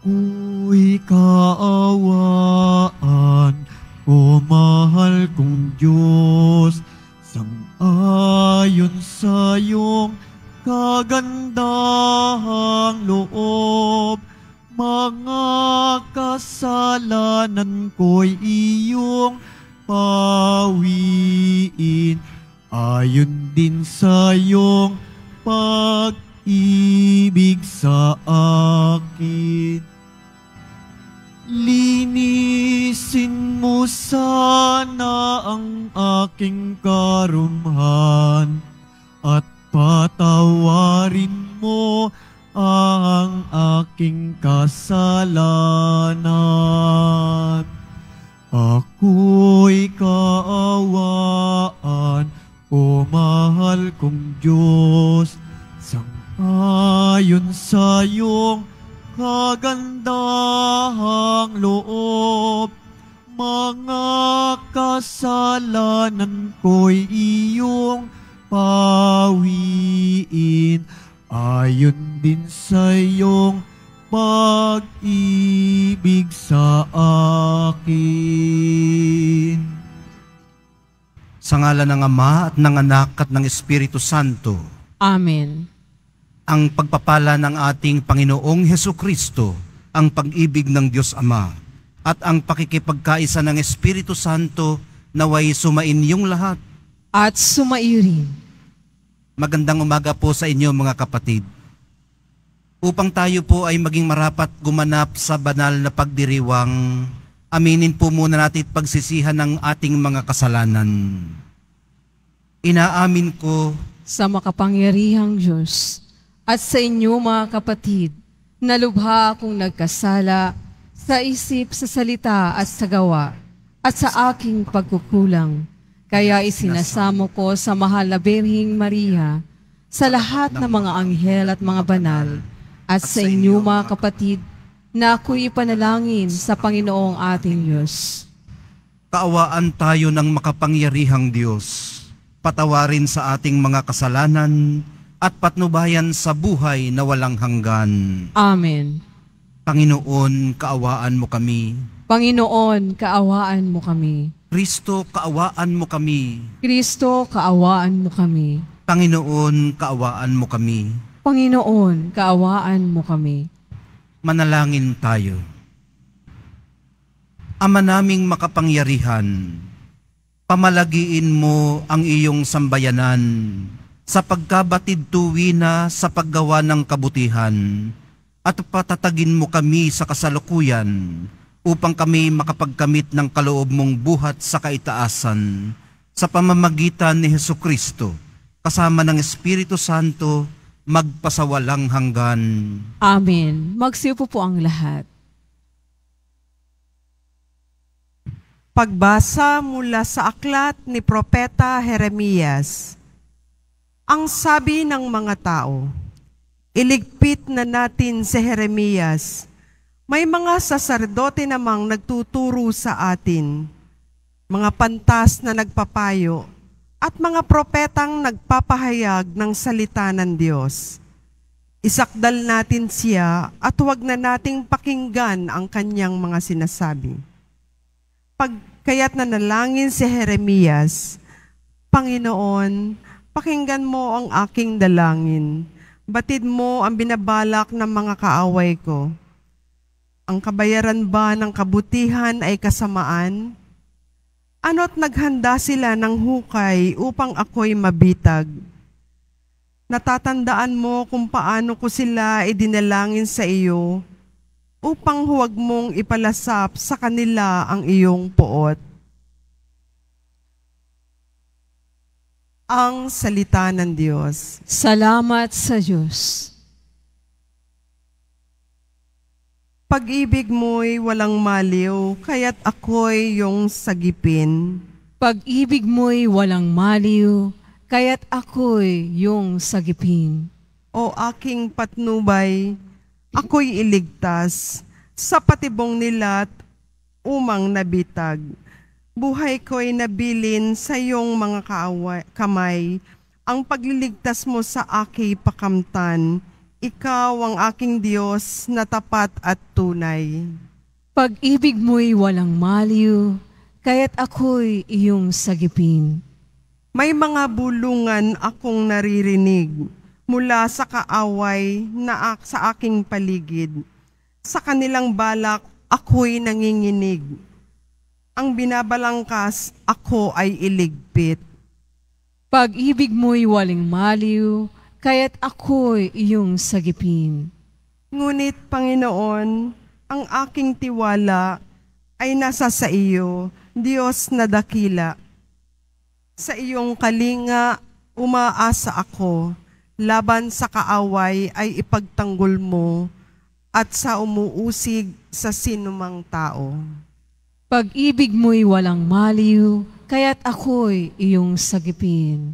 Uy kaawaan ko pag-ibig sa akin. Sa ngala ng Ama at ng Anak at ng Espiritu Santo. Amen. Ang pagpapala ng ating Panginoong Heso Kristo, ang pag-ibig ng Diyos Ama, at ang pakikipagkaisa ng Espiritu Santo naway sumain yung lahat. At sumairin. Magandang umaga po sa inyo mga kapatid upang tayo po ay maging marapat gumanap sa banal na pagdiriwang, aminin po muna natin pagsisihan ng ating mga kasalanan. Inaamin ko sa makapangyarihang Diyos at sa inyo mga kapatid, nalubha akong nagkasala sa isip, sa salita at sa gawa at sa aking pagkukulang. Kaya isinasamo ko sa mahal na Birhing Maria sa lahat ng mga anghel at mga banal at sa inyo mga kapatid na ako'y ipanalangin sa Panginoong ating Diyos. Kaawaan tayo ng makapangyarihang Diyos. Patawarin sa ating mga kasalanan at patnubayan sa buhay na walang hanggan. Amen. Panginoon, kaawaan mo kami. Panginoon, kaawaan mo kami. Kristo, kaawaan mo kami. Kristo, kaawaan mo kami. Panginoon, kaawaan mo kami. Panginoon, kaawaan mo kami. Manalangin tayo. Ama naming makapangyarihan, pamalagiin mo ang iyong sambayanan sa pagkabatid tuwina sa paggawa ng kabutihan at patatagin mo kami sa kasalukuyan upang kami makapagkamit ng kaloob mong buhat sa kaitaasan sa pamamagitan ni Heso Kristo kasama ng Espiritu Santo magpasawalang hanggan. Amen. Magsiupo po ang lahat. Pagbasa mula sa aklat ni Propeta Jeremias. Ang sabi ng mga tao, Iligpit na natin si Jeremias. May mga saserdote namang nagtuturo sa atin, mga pantas na nagpapayo, at mga propetang nagpapahayag ng salita ng Diyos. Isakdal natin siya at huwag na nating pakinggan ang kanyang mga sinasabi. Pagkayat na nalangin si Jeremias, Panginoon, pakinggan mo ang aking dalangin. Batid mo ang binabalak ng mga kaaway ko. Ang kabayaran ba ng kabutihan ay kasamaan? Ano't naghanda sila ng hukay upang ako'y mabitag. Natatandaan mo kung paano ko sila idinalangin sa iyo upang huwag mong ipalasap sa kanila ang iyong poot. Ang salita ng Diyos. Salamat sa Diyos. Pag-ibig mo'y walang maliw, kaya't ako'y yung sagipin. Pag-ibig mo'y walang maliw, kaya't ako'y yung sagipin. O aking patnubay, ako'y iligtas sa patibong nila't umang nabitag. Buhay ko'y nabilin sa iyong mga kamay, ang pagliligtas mo sa aki pakamtan ikaw ang aking Diyos na tapat at tunay. Pag-ibig mo'y walang maliw, kaya't ako'y iyong sagipin. May mga bulungan akong naririnig mula sa kaaway na sa aking paligid. Sa kanilang balak ako'y nanginginig. Ang binabalangkas ako ay iligpit. Pag-ibig mo'y waling maliw, kaya't ako'y iyong sagipin. Ngunit, Panginoon, ang aking tiwala ay nasa sa iyo, Diyos na dakila. Sa iyong kalinga, umaasa ako, laban sa kaaway ay ipagtanggol mo, at sa umuusig sa sinumang tao. Pag-ibig mo'y walang maliw, kaya't ako'y iyong sagipin.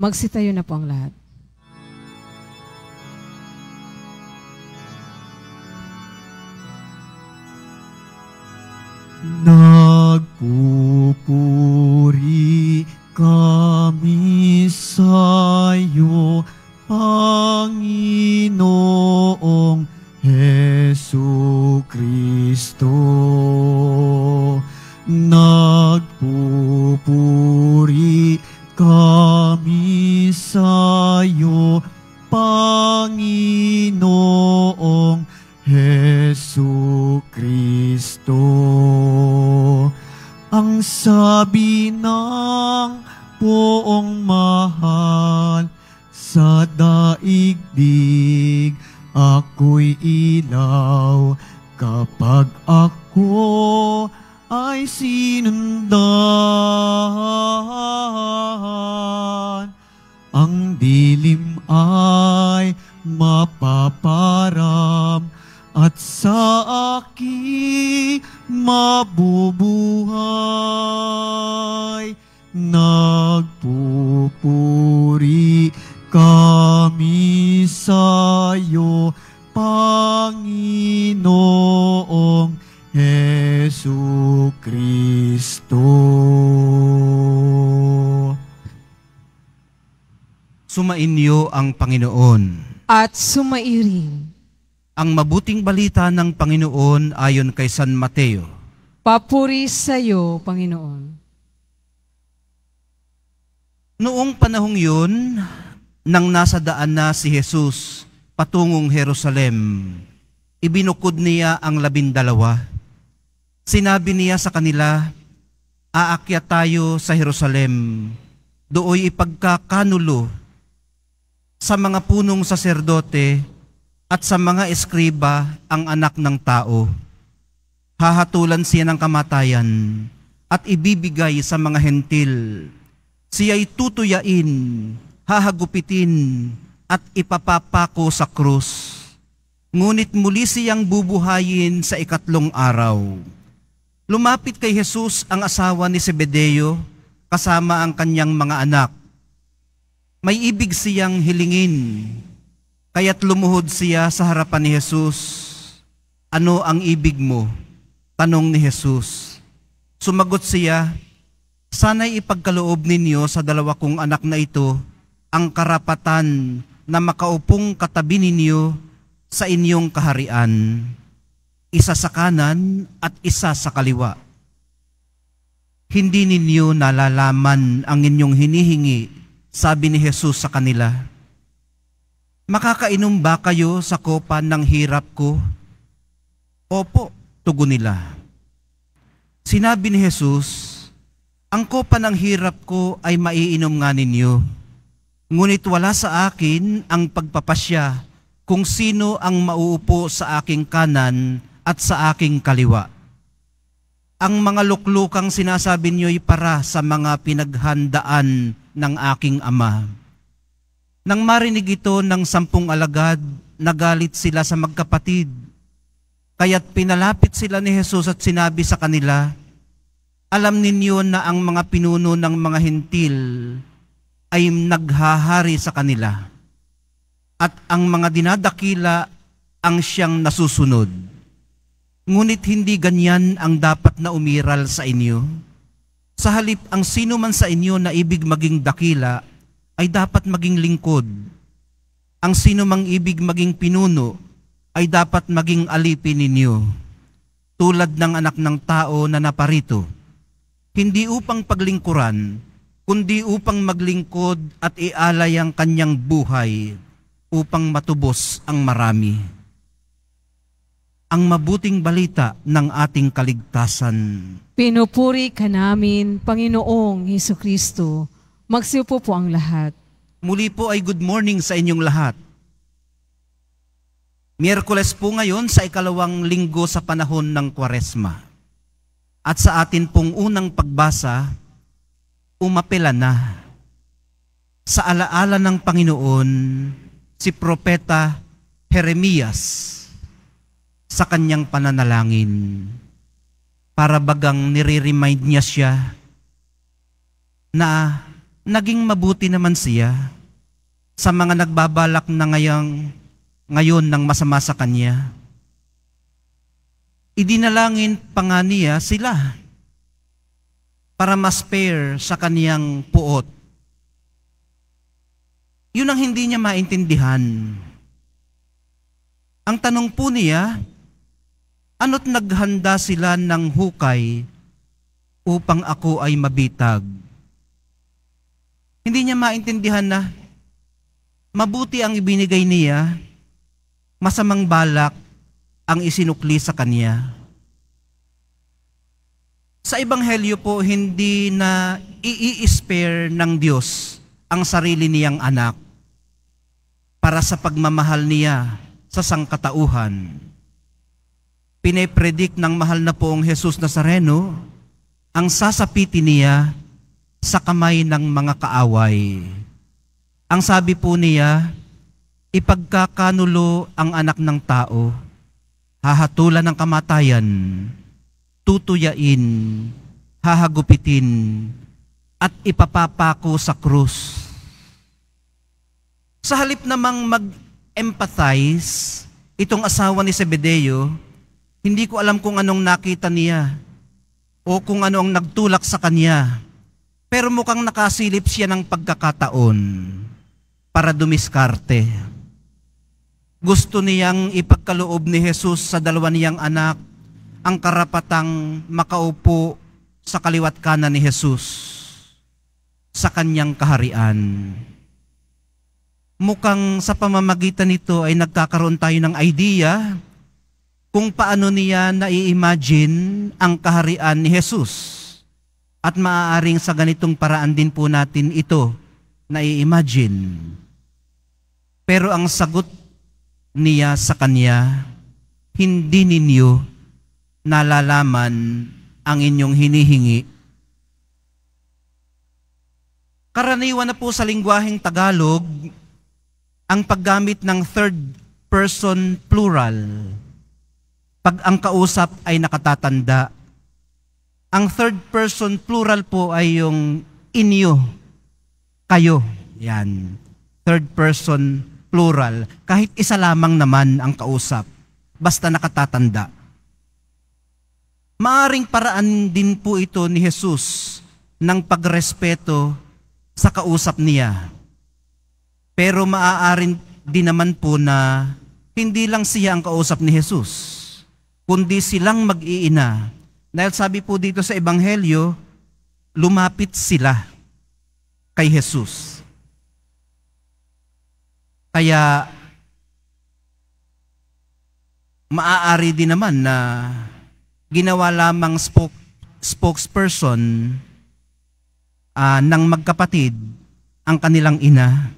Magsitayo na po ang lahat. Nagpupuri kami sa iyo, Panginoong Heso Kristo. Nagpupuri kami sa iyo, Panginoong Heso Kristo sabi ng poong mahal sa daigdig ako'y ilaw kapag ako ay sinundan ang dilim ay mapaparam at sa akin mabubuhay. Nagpupuri kami sa iyo, Panginoong Yesu Kristo. Sumainyo ang Panginoon. At sumairin ang mabuting balita ng Panginoon ayon kay San Mateo. Papuri sa iyo, Panginoon. Noong panahong yun, nang nasa daan na si Jesus patungong Jerusalem, ibinukod niya ang labindalawa. Sinabi niya sa kanila, Aakyat tayo sa Jerusalem, dooy ipagkakanulo sa mga punong saserdote at sa mga eskriba ang anak ng tao. Hahatulan siya ng kamatayan at ibibigay sa mga hentil. Siya'y tutuyain, hahagupitin, at ipapapako sa krus. Ngunit muli siyang bubuhayin sa ikatlong araw. Lumapit kay Jesus ang asawa ni Sebedeo kasama ang kanyang mga anak. May ibig siyang hilingin Kaya't lumuhod siya sa harapan ni Jesus. Ano ang ibig mo? Tanong ni Jesus. Sumagot siya, Sana'y ipagkaloob ninyo sa dalawa kong anak na ito ang karapatan na makaupong katabi ninyo sa inyong kaharian, isa sa kanan at isa sa kaliwa. Hindi ninyo nalalaman ang inyong hinihingi, sabi ni Jesus sa kanila Makakainom ba kayo sa kopa ng hirap ko? Opo, tugon nila. Sinabi ni Jesus, Ang kopa ng hirap ko ay maiinom nga ninyo, ngunit wala sa akin ang pagpapasya kung sino ang mauupo sa aking kanan at sa aking kaliwa. Ang mga luklukang sinasabi ay para sa mga pinaghandaan ng aking ama nang marinig ito ng sampung alagad, nagalit sila sa magkapatid. Kaya't pinalapit sila ni Jesus at sinabi sa kanila, Alam ninyo na ang mga pinuno ng mga hintil ay naghahari sa kanila, at ang mga dinadakila ang siyang nasusunod. Ngunit hindi ganyan ang dapat na umiral sa inyo. Sa halip, ang sino man sa inyo na ibig maging dakila ay dapat maging lingkod. Ang sino mang ibig maging pinuno ay dapat maging alipin ninyo tulad ng anak ng tao na naparito, hindi upang paglingkuran, kundi upang maglingkod at ialay ang kanyang buhay upang matubos ang marami. Ang mabuting balita ng ating kaligtasan. Pinupuri ka namin, Panginoong Heso Kristo, Magsiupo po ang lahat. Muli po ay good morning sa inyong lahat. Miyerkules po ngayon sa ikalawang linggo sa panahon ng Kwaresma. At sa atin pong unang pagbasa, umapela na sa alaala ng Panginoon si Propeta Jeremias sa kanyang pananalangin para bagang nire-remind niya siya na naging mabuti naman siya sa mga nagbabalak na ngayang, ngayon ng masama sa kanya. Idinalangin pa nga niya sila para mas fair sa kaniyang puot. Yun ang hindi niya maintindihan. Ang tanong po niya, ano't naghanda sila ng hukay upang ako ay mabitag? Hindi niya maintindihan na mabuti ang ibinigay niya, masamang balak ang isinukli sa kanya. Sa ebanghelyo po, hindi na i-spare ng Diyos ang sarili niyang anak para sa pagmamahal niya sa sangkatauhan. Pinepredict ng mahal na poong Jesus Nazareno ang sasapitin niya sa kamay ng mga kaaway. Ang sabi po niya, ipagkakanulo ang anak ng tao, hahatulan ng kamatayan, tutuyain, hahagupitin, at ipapapako sa krus. Sa halip namang mag-empathize, itong asawa ni Sebedeo, hindi ko alam kung anong nakita niya o kung ano ang nagtulak sa kanya pero mukhang nakasilip siya ng pagkakataon para dumiskarte. Gusto niyang ipagkaloob ni Jesus sa dalawa niyang anak ang karapatang makaupo sa kaliwat kanan ni Jesus sa kanyang kaharian. Mukhang sa pamamagitan nito ay nagkakaroon tayo ng idea kung paano niya nai-imagine ang kaharian ni Jesus. At maaaring sa ganitong paraan din po natin ito nai-imagine. Pero ang sagot niya sa kanya, hindi ninyo nalalaman ang inyong hinihingi. Karaniwan na po sa lingwaheng Tagalog, ang paggamit ng third person plural pag ang kausap ay nakatatanda ang third person plural po ay yung inyo, kayo. Yan. Third person plural. Kahit isa lamang naman ang kausap, basta nakatatanda. Maaring paraan din po ito ni Jesus ng pagrespeto sa kausap niya. Pero maaaring din naman po na hindi lang siya ang kausap ni Jesus, kundi silang mag-iina dahil sabi po dito sa Ebanghelyo, lumapit sila kay Jesus. Kaya maaari din naman na ginawa lamang spoke, spokesperson uh, ng magkapatid ang kanilang ina.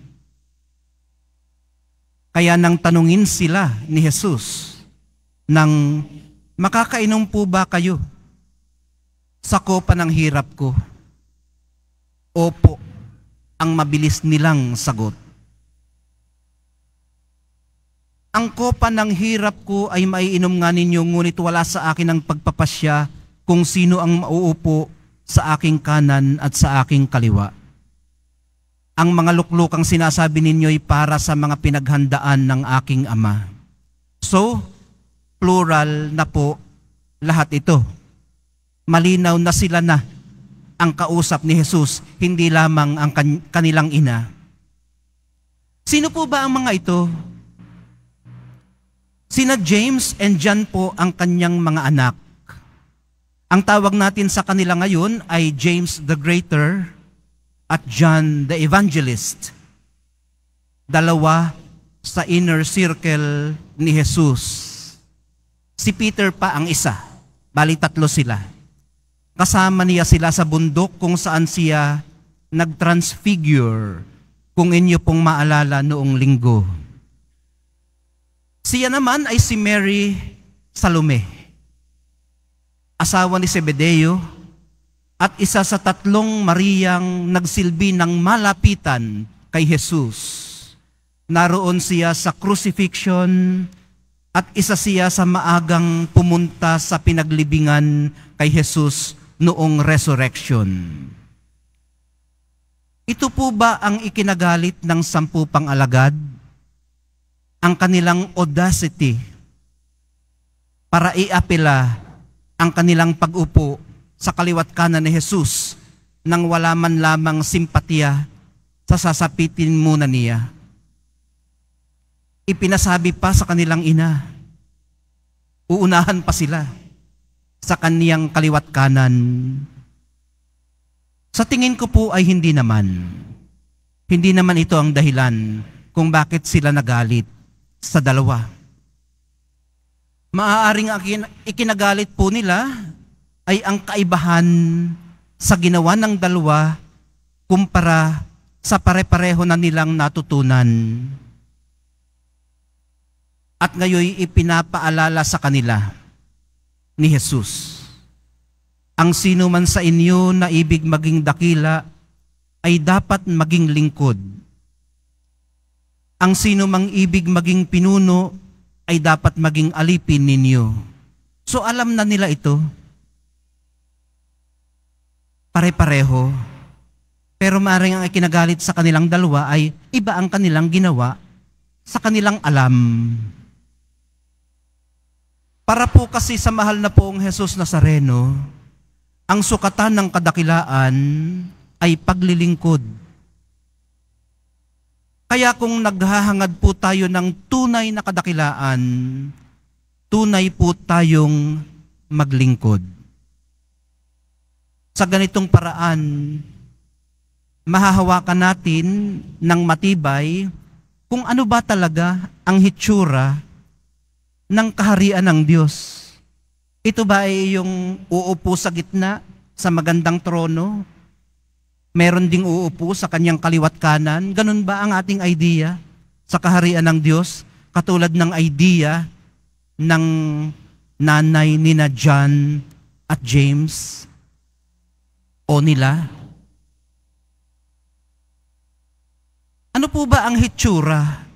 Kaya nang tanungin sila ni Jesus, nang makakainom po ba kayo sakopan ang hirap ko? Opo, ang mabilis nilang sagot. Ang kopan ng hirap ko ay maiinom nga ninyo, ngunit wala sa akin ang pagpapasya kung sino ang mauupo sa aking kanan at sa aking kaliwa. Ang mga luklukang sinasabi ninyo ay para sa mga pinaghandaan ng aking ama. So, plural na po lahat ito malinaw na sila na ang kausap ni Jesus, hindi lamang ang kanilang ina. Sino po ba ang mga ito? Sina James and John po ang kanyang mga anak. Ang tawag natin sa kanila ngayon ay James the Greater at John the Evangelist. Dalawa sa inner circle ni Jesus. Si Peter pa ang isa. Bali tatlo sila. Kasama niya sila sa bundok kung saan siya nagtransfigure kung inyo pong maalala noong linggo. Siya naman ay si Mary Salome, asawa ni Sebedeo at isa sa tatlong Mariyang nagsilbi ng malapitan kay Jesus. Naroon siya sa crucifixion at isa siya sa maagang pumunta sa pinaglibingan kay Jesus noong resurrection. Ito po ba ang ikinagalit ng sampu pang alagad? Ang kanilang audacity para iapila ang kanilang pag-upo sa kaliwat kanan ni Jesus nang wala man lamang simpatiya sa sasapitin muna niya. Ipinasabi pa sa kanilang ina, uunahan pa sila sa kaniyang kaliwat kanan? Sa tingin ko po ay hindi naman. Hindi naman ito ang dahilan kung bakit sila nagalit sa dalawa. Maaaring ikinagalit po nila ay ang kaibahan sa ginawa ng dalawa kumpara sa pare-pareho na nilang natutunan. At ngayon ipinapaalala sa kanila ni Jesus. Ang sino man sa inyo na ibig maging dakila ay dapat maging lingkod. Ang sino mang ibig maging pinuno ay dapat maging alipin ninyo. So alam na nila ito. Pare-pareho. Pero maaaring ang ikinagalit sa kanilang dalawa ay iba ang kanilang ginawa sa kanilang alam. Para po kasi sa mahal na poong Jesus Nazareno, ang sukatan ng kadakilaan ay paglilingkod. Kaya kung naghahangad po tayo ng tunay na kadakilaan, tunay po tayong maglingkod. Sa ganitong paraan, mahahawakan natin ng matibay kung ano ba talaga ang hitsura ng kaharian ng Diyos. Ito ba ay yung uupo sa gitna sa magandang trono? Meron ding uupo sa kanyang kaliwat kanan? Ganun ba ang ating idea sa kaharian ng Diyos? Katulad ng idea ng nanay ni na John at James o nila? Ano po ba ang hitsura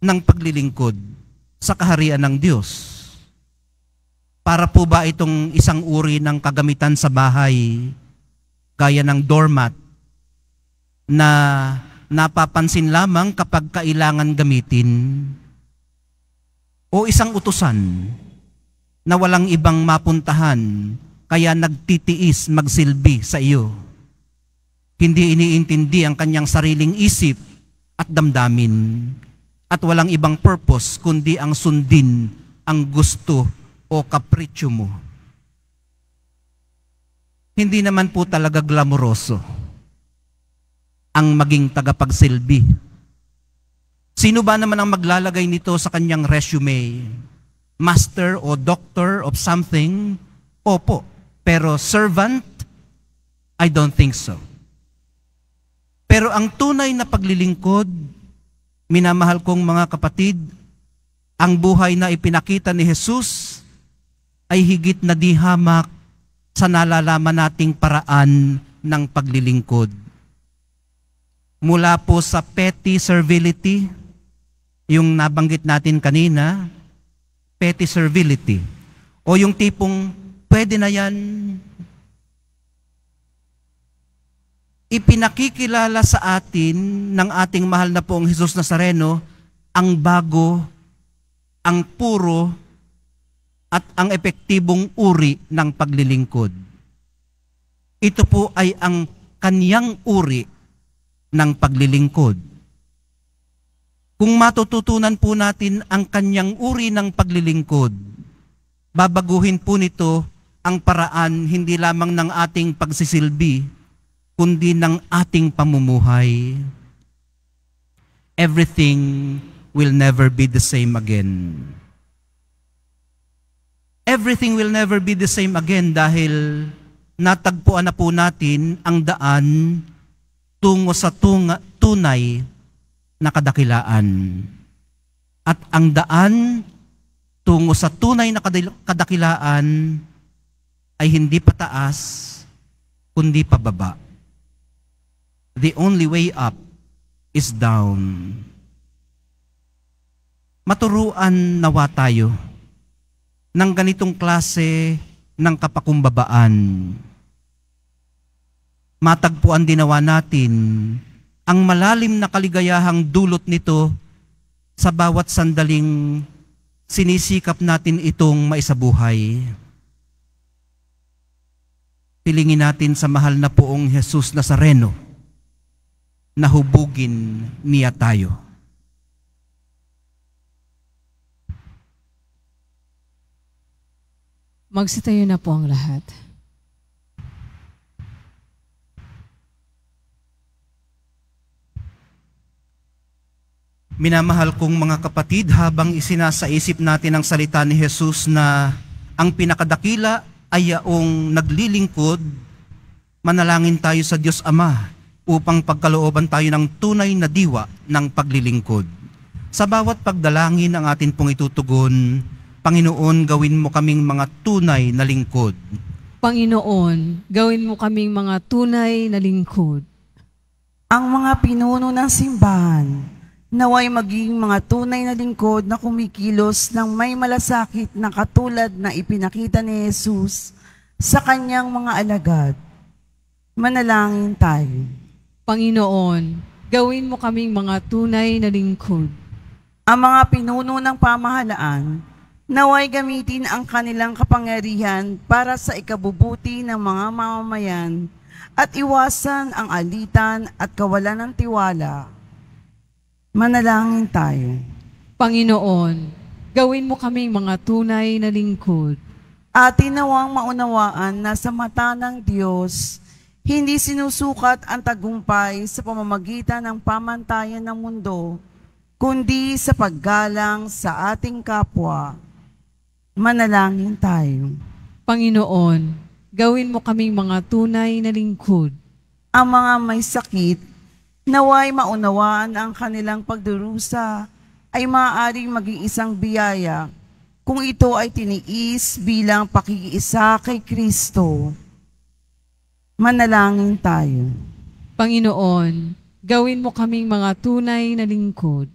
ng paglilingkod? sa kaharian ng Diyos. Para po ba itong isang uri ng kagamitan sa bahay, gaya ng doormat, na napapansin lamang kapag kailangan gamitin, o isang utusan na walang ibang mapuntahan, kaya nagtitiis magsilbi sa iyo. Hindi iniintindi ang kanyang sariling isip at damdamin at walang ibang purpose kundi ang sundin ang gusto o kapritsyo mo. Hindi naman po talaga glamoroso ang maging tagapagsilbi. Sino ba naman ang maglalagay nito sa kanyang resume? Master o doctor of something? Opo. Pero servant? I don't think so. Pero ang tunay na paglilingkod minamahal kong mga kapatid, ang buhay na ipinakita ni Jesus ay higit na dihamak sa nalalaman nating paraan ng paglilingkod. Mula po sa petty servility, yung nabanggit natin kanina, petty servility, o yung tipong pwede na yan, ipinakikilala sa atin ng ating mahal na poong Jesus Nazareno ang bago, ang puro, at ang epektibong uri ng paglilingkod. Ito po ay ang kaniyang uri ng paglilingkod. Kung matututunan po natin ang kanyang uri ng paglilingkod, babaguhin po nito ang paraan hindi lamang ng ating pagsisilbi, kundi ng ating pamumuhay. Everything will never be the same again. Everything will never be the same again dahil natagpuan na po natin ang daan tungo sa tunga, tunay na kadakilaan. At ang daan tungo sa tunay na kadakilaan ay hindi pataas, kundi pababa the only way up is down. Maturuan nawa tayo ng ganitong klase ng kapakumbabaan. Matagpuan dinawa natin ang malalim na kaligayahang dulot nito sa bawat sandaling sinisikap natin itong maisabuhay. Pilingin natin sa mahal na poong Jesus Nazareno nahubugin niya tayo. Magsitayo na po ang lahat. Minamahal kong mga kapatid, habang isinasaisip natin ang salita ni Jesus na ang pinakadakila ay yaong naglilingkod, manalangin tayo sa Diyos Ama upang pagkalooban tayo ng tunay na diwa ng paglilingkod. Sa bawat pagdalangin ang atin pong itutugon, Panginoon, gawin mo kaming mga tunay na lingkod. Panginoon, gawin mo kaming mga tunay na lingkod. Ang mga pinuno ng simbahan, naway maging mga tunay na lingkod na kumikilos ng may malasakit na katulad na ipinakita ni Jesus sa kanyang mga alagad. Manalangin tayo. Panginoon, gawin mo kaming mga tunay na lingkod. Ang mga pinuno ng pamahalaan, naway gamitin ang kanilang kapangyarihan para sa ikabubuti ng mga mamamayan at iwasan ang alitan at kawalan ng tiwala. Manalangin tayo. Panginoon, gawin mo kaming mga tunay na lingkod. Atin nawang maunawaan na sa mata ng Diyos, hindi sinusukat ang tagumpay sa pamamagitan ng pamantayan ng mundo, kundi sa paggalang sa ating kapwa. Manalangin tayo. Panginoon, gawin mo kaming mga tunay na lingkod. Ang mga may sakit, naway maunawaan ang kanilang pagdurusa ay maaaring maging isang biyaya kung ito ay tiniis bilang pakikiisa kay Kristo manalangin tayo. Panginoon, gawin mo kaming mga tunay na lingkod.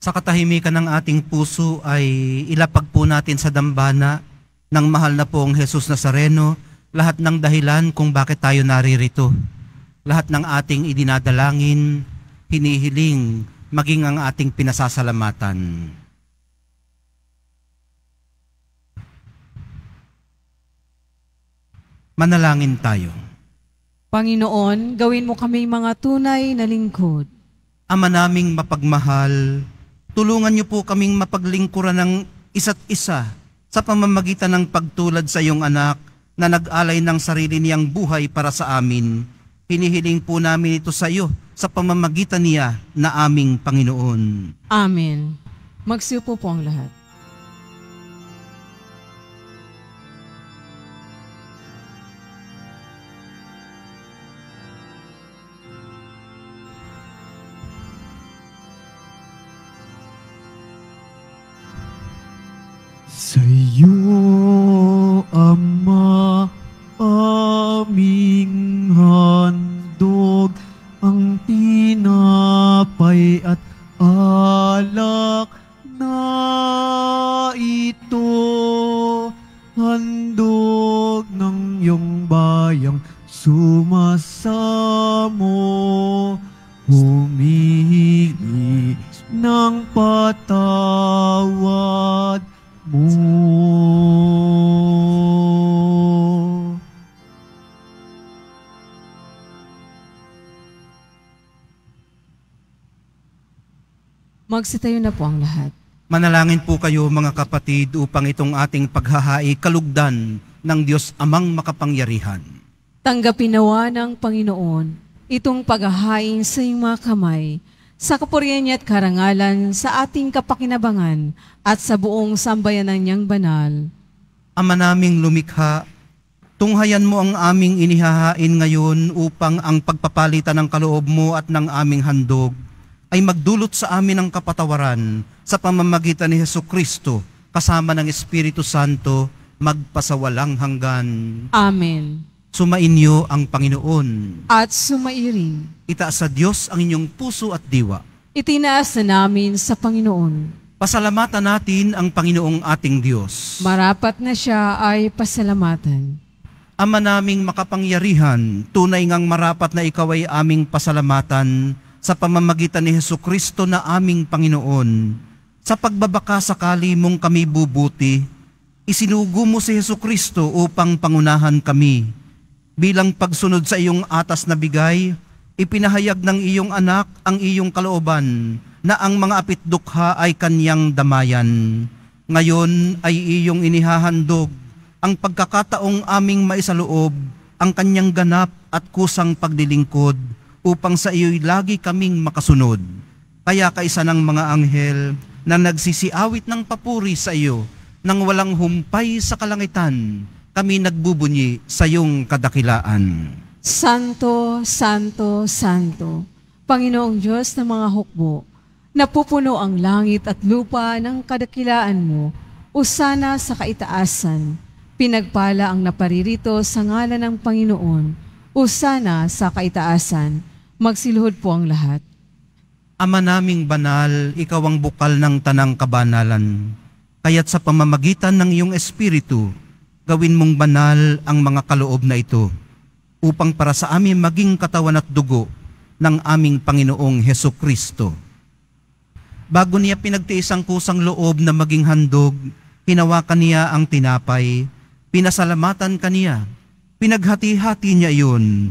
Sa katahimikan ng ating puso ay ilapag po natin sa dambana ng mahal na poong Jesus Nazareno lahat ng dahilan kung bakit tayo naririto. Lahat ng ating idinadalangin, hinihiling, maging ang ating pinasasalamatan. Manalangin tayo. Panginoon, gawin mo kami mga tunay na lingkod. Ama naming mapagmahal, tulungan niyo po kaming mapaglingkuran ng isa't isa sa pamamagitan ng pagtulad sa iyong anak na nag-alay ng sarili niyang buhay para sa amin. Hinihiling po namin ito sa iyo sa pamamagitan niya na aming Panginoon. Amen. Magsiupo po ang lahat. Sa'yo, Ama, aming handog, ang tinapay at Magsitayo na po ang lahat. Manalangin po kayo mga kapatid upang itong ating paghahai kalugdan ng Diyos amang makapangyarihan. Tanggapin nawa ng Panginoon itong paghahain sa iyong mga kamay sa kapurihan niya at karangalan sa ating kapakinabangan at sa buong sambayanan niyang banal. Ama naming lumikha, tunghayan mo ang aming inihahain ngayon upang ang pagpapalitan ng kaloob mo at ng aming handog ay magdulot sa amin ng kapatawaran sa pamamagitan ni Heso Kristo kasama ng Espiritu Santo magpasawalang hanggan. Amen. Sumainyo ang Panginoon. At sumairin. Itaas sa Diyos ang inyong puso at diwa. Itinaas na namin sa Panginoon. Pasalamatan natin ang Panginoong ating Diyos. Marapat na siya ay pasalamatan. Ama naming makapangyarihan, tunay ngang marapat na ikaw ay aming pasalamatan sa pamamagitan ni Heso Kristo na aming Panginoon, sa pagbabaka sakali mong kami bubuti, isinugo mo si Heso Kristo upang pangunahan kami. Bilang pagsunod sa iyong atas na bigay, ipinahayag ng iyong anak ang iyong kalooban na ang mga apitdukha ay kanyang damayan. Ngayon ay iyong inihahandog ang pagkakataong aming maisaloob ang kanyang ganap at kusang paglilingkod upang sa iyo'y lagi kaming makasunod. Kaya kaisa ng mga anghel na nagsisiawit ng papuri sa iyo nang walang humpay sa kalangitan, kami nagbubunyi sa iyong kadakilaan. Santo, Santo, Santo, Panginoong Diyos ng mga hukbo, napupuno ang langit at lupa ng kadakilaan mo, usana sa kaitaasan, pinagpala ang naparirito sa ngalan ng Panginoon, usana sa kaitaasan, Magsilhod po ang lahat. Ama naming banal, ikaw ang bukal ng tanang kabanalan. Kaya't sa pamamagitan ng iyong espiritu, gawin mong banal ang mga kaloob na ito upang para sa amin maging katawan at dugo ng aming Panginoong Heso Kristo. Bago niya pinagtiis ang kusang loob na maging handog, hinawakan niya ang tinapay, pinasalamatan kaniya, pinaghati-hati niya iyon,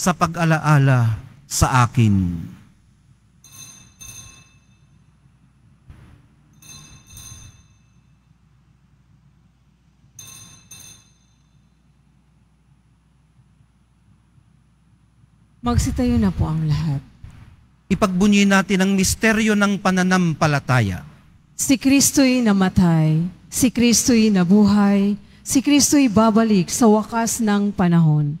sa pag-alaala sa akin. Magsitayo na po ang lahat. Ipagbunyi natin ang misteryo ng pananampalataya. Si Kristo'y namatay, si Kristo'y nabuhay, si Kristo'y babalik sa wakas ng panahon.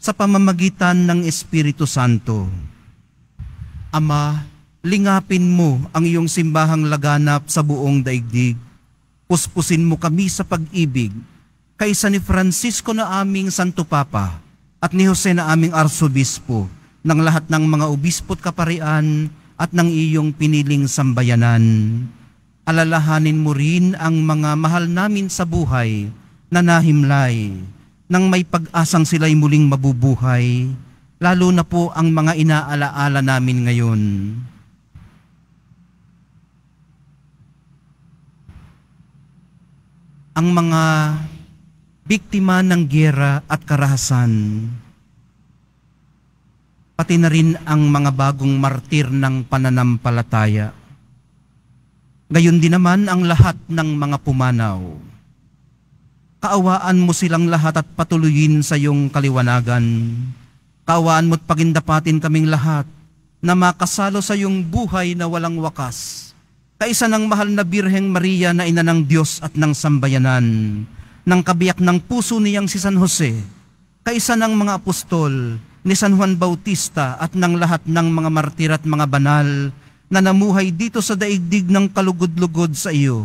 sa pamamagitan ng Espiritu Santo. Ama, lingapin mo ang iyong simbahang laganap sa buong daigdig. Puspusin mo kami sa pag-ibig kaysa ni Francisco na aming Santo Papa at ni Jose na aming Arsobispo ng lahat ng mga obispo't kaparian at ng iyong piniling sambayanan. Alalahanin mo rin ang mga mahal namin sa buhay na nahimlay nang may pag-asang sila'y muling mabubuhay, lalo na po ang mga inaalaala namin ngayon. Ang mga biktima ng gera at karahasan, pati na rin ang mga bagong martir ng pananampalataya. Gayon din naman ang lahat ng mga pumanaw kaawaan mo silang lahat at patuloyin sa iyong kaliwanagan. Kaawaan mo't pagindapatin kaming lahat na makasalo sa iyong buhay na walang wakas. Kaisa ng mahal na Birheng Maria na ina ng Diyos at ng sambayanan, ng kabiyak ng puso niyang si San Jose, kaisa ng mga apostol, ni San Juan Bautista at ng lahat ng mga martir at mga banal na namuhay dito sa daigdig ng kalugod-lugod sa iyo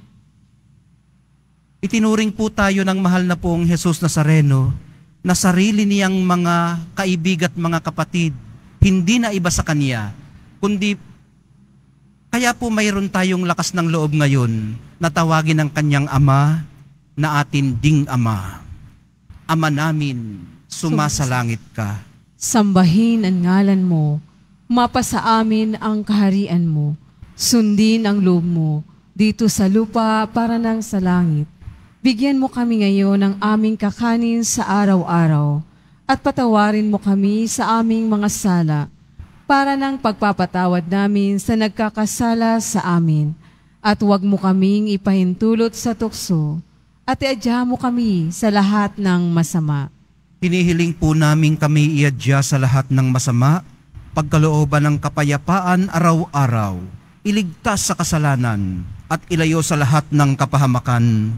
itinuring po tayo ng mahal na pong Jesus Nazareno na sarili niyang mga kaibig at mga kapatid, hindi na iba sa Kanya, kundi kaya po mayroon tayong lakas ng loob ngayon na tawagin ang kanyang ama na atin ding ama. Ama namin, sumasalangit ka. Sambahin ang ngalan mo, mapasa amin ang kaharian mo, sundin ang loob mo, dito sa lupa para nang sa langit. Bigyan mo kami ngayon ng aming kakanin sa araw-araw at patawarin mo kami sa aming mga sala para ng pagpapatawad namin sa nagkakasala sa amin. At huwag mo kaming ipahintulot sa tukso at iadya mo kami sa lahat ng masama. Hinihiling po namin kami iadya sa lahat ng masama, pagkalooban ng kapayapaan araw-araw, iligtas sa kasalanan at ilayo sa lahat ng kapahamakan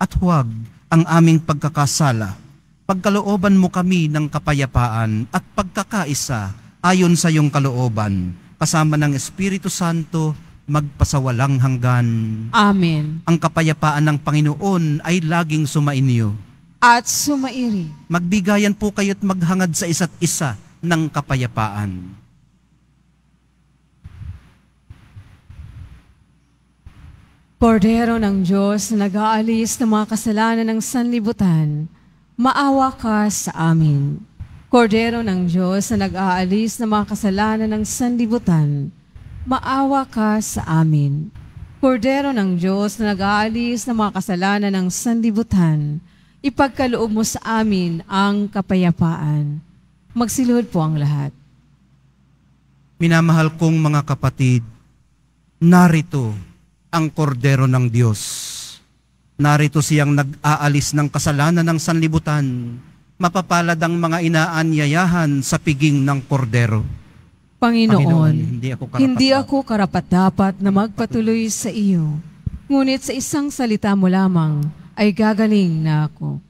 at huwag ang aming pagkakasala. Pagkalooban mo kami ng kapayapaan at pagkakaisa ayon sa iyong kalooban, kasama ng Espiritu Santo, magpasawalang hanggan. Amen. Ang kapayapaan ng Panginoon ay laging sumainyo. At sumairi. Magbigayan po kayo't maghangad sa isa't isa ng kapayapaan. Kordero ng Diyos na nag-aalis ng mga kasalanan ng sanlibutan, maawa ka sa amin. Kordero ng Diyos na nag-aalis ng mga kasalanan ng sanlibutan, maawa ka sa amin. Kordero ng Diyos na nag-aalis ng mga kasalanan ng sanlibutan, ipagkaloob mo sa amin ang kapayapaan. Magsiluhod po ang lahat. Minamahal kong mga kapatid, narito ang kordero ng Diyos. Narito siyang nag-aalis ng kasalanan ng sanlibutan, mapapalad ang mga inaanyayahan sa piging ng kordero. Panginoon, Panginoon hindi ako karapat, hindi ako karapat dapat na magpatuloy sa iyo. Ngunit sa isang salita mo lamang ay gagaling na ako.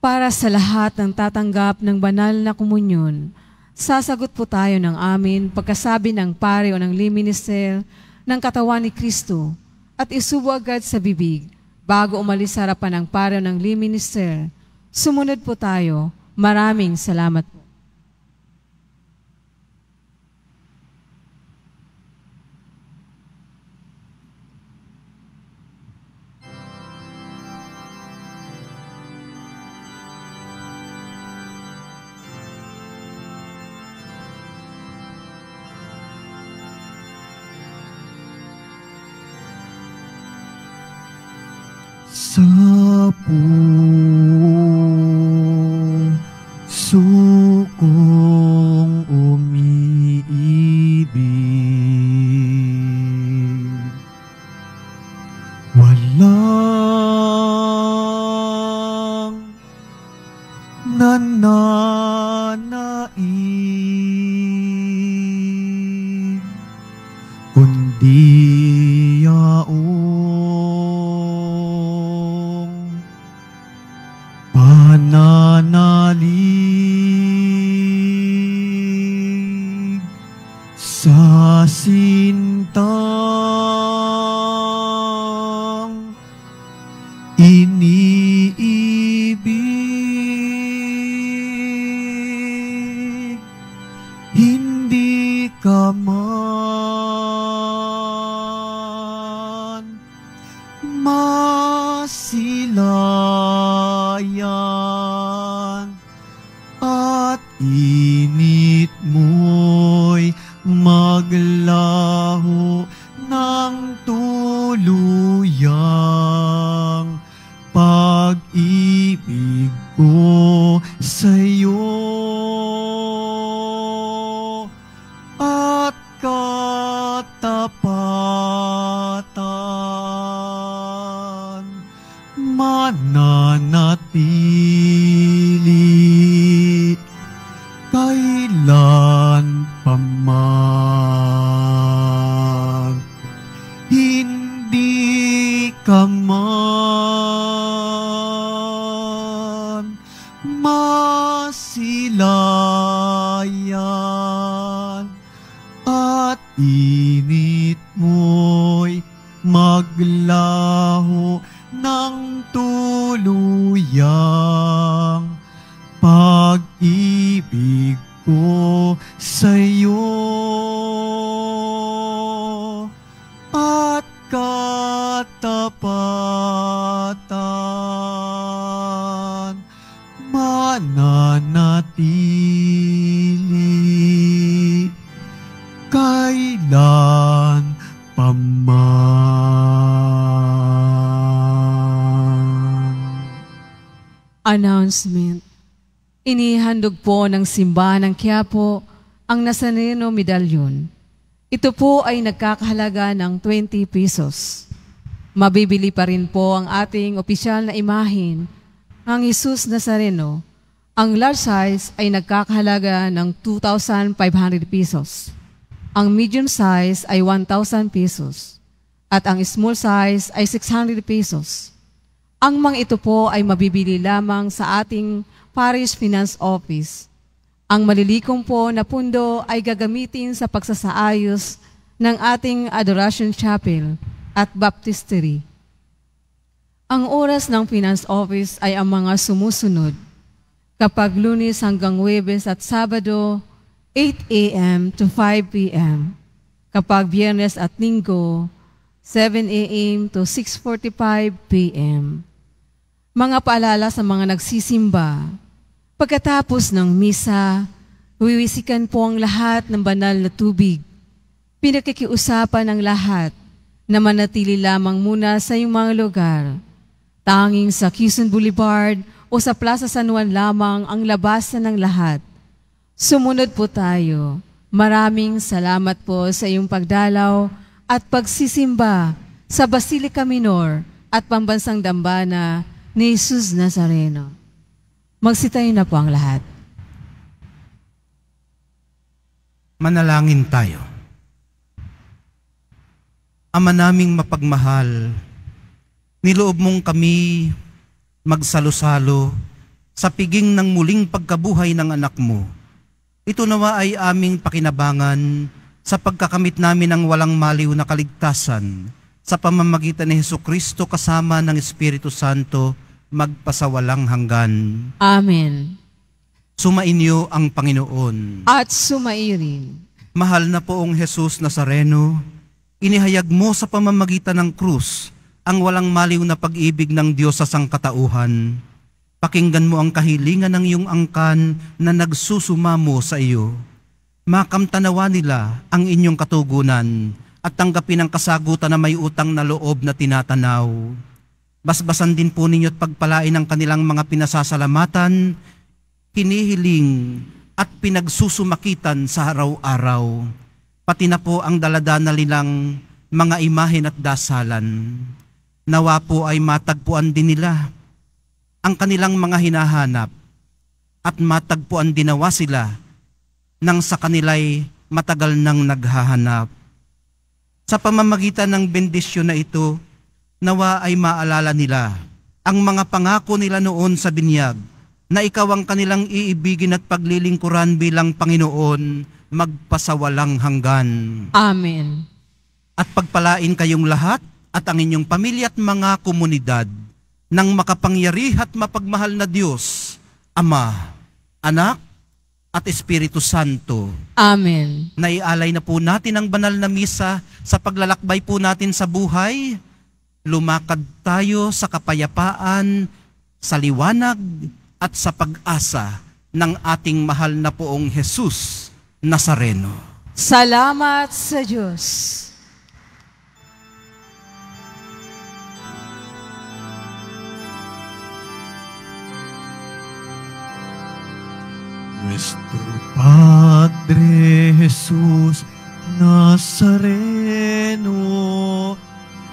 Para sa lahat ng tatanggap ng banal na komunyon, sasagot po tayo ng amin pagkasabi ng pare o ng liminister ng katawan ni Kristo at isubo agad sa bibig bago umalis sa harapan ng pare o ng liminister. Sumunod po tayo. Maraming salamat po. sa puso kong umiibig walang nananaig kundi yaong see masilayan at init mo'y maglaho ng tuluyan. ng simbahan ng Quiapo ang Nasaneno medallion. Ito po ay nagkakahalaga ng 20 pesos. Mabibili pa rin po ang ating opisyal na imahin, ng Jesus Nazareno. Ang large size ay nagkakahalaga ng 2,500 pesos. Ang medium size ay 1,000 pesos. At ang small size ay 600 pesos. Ang mga ito po ay mabibili lamang sa ating Parish Finance Office ang malilikom po na pundo ay gagamitin sa pagsasaayos ng ating Adoration Chapel at Baptistery. Ang oras ng Finance Office ay ang mga sumusunod. Kapag lunes hanggang Webes at Sabado, 8 a.m. to 5 p.m. Kapag biyernes at linggo, 7 a.m. to 6.45 p.m. Mga paalala sa mga nagsisimba, Pagkatapos ng misa, wiwisikan po ang lahat ng banal na tubig. Pinakikiusapan ang lahat na manatili lamang muna sa iyong mga lugar. Tanging sa Quezon Boulevard o sa Plaza San Juan lamang ang labasan ng lahat. Sumunod po tayo. Maraming salamat po sa iyong pagdalaw at pagsisimba sa Basilica Minor at Pambansang Dambana ni Jesus Nazareno. Magsitayo na po ang lahat. Manalangin tayo. Ama naming mapagmahal, niloob mong kami magsalusalo sa piging ng muling pagkabuhay ng anak mo. Ito nawa ay aming pakinabangan sa pagkakamit namin ng walang maliw na kaligtasan sa pamamagitan ni Heso Kristo kasama ng Espiritu Santo magpasawalang hanggan. Amen. Sumainyo ang Panginoon. At sumairin. Mahal na poong Jesus Nazareno, inihayag mo sa pamamagitan ng krus ang walang maliw na pag-ibig ng Diyos sa sangkatauhan. Pakinggan mo ang kahilingan ng iyong angkan na nagsusumamo sa iyo. Makamtanawa nila ang inyong katugunan at tanggapin ang kasagutan na may utang na loob na tinatanaw Basbasan din po ninyo at pagpalain ang kanilang mga pinasasalamatan, kinihiling at pinagsusumakitan sa araw-araw, pati na po ang daladana nilang mga imahen at dasalan. Nawa po ay matagpuan din nila ang kanilang mga hinahanap at matagpuan dinawa sila nang sa kanila'y matagal nang naghahanap. Sa pamamagitan ng bendisyon na ito, nawa ay maalala nila ang mga pangako nila noon sa binyag na ikaw ang kanilang iibigin at paglilingkuran bilang Panginoon magpasawalang hanggan. Amen. At pagpalain kayong lahat at ang inyong pamilya at mga komunidad ng makapangyari at mapagmahal na Diyos, Ama, Anak, at Espiritu Santo. Amen. Naialay na po natin ang banal na misa sa paglalakbay po natin sa buhay lumakad tayo sa kapayapaan, sa liwanag at sa pag-asa ng ating mahal na poong Jesus Nazareno. Salamat sa Diyos. Nuestro Padre Jesús Nazareno,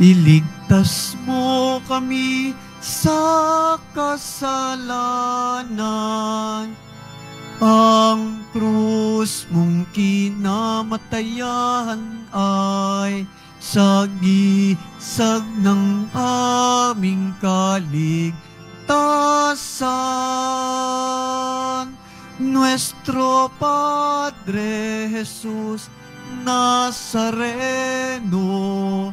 Iligtas mo kami sa kasalanan. Ang krus mong kinamatayan ay sagisag ng aming kaligtasan. Nuestro Padre Jesus Nazareno,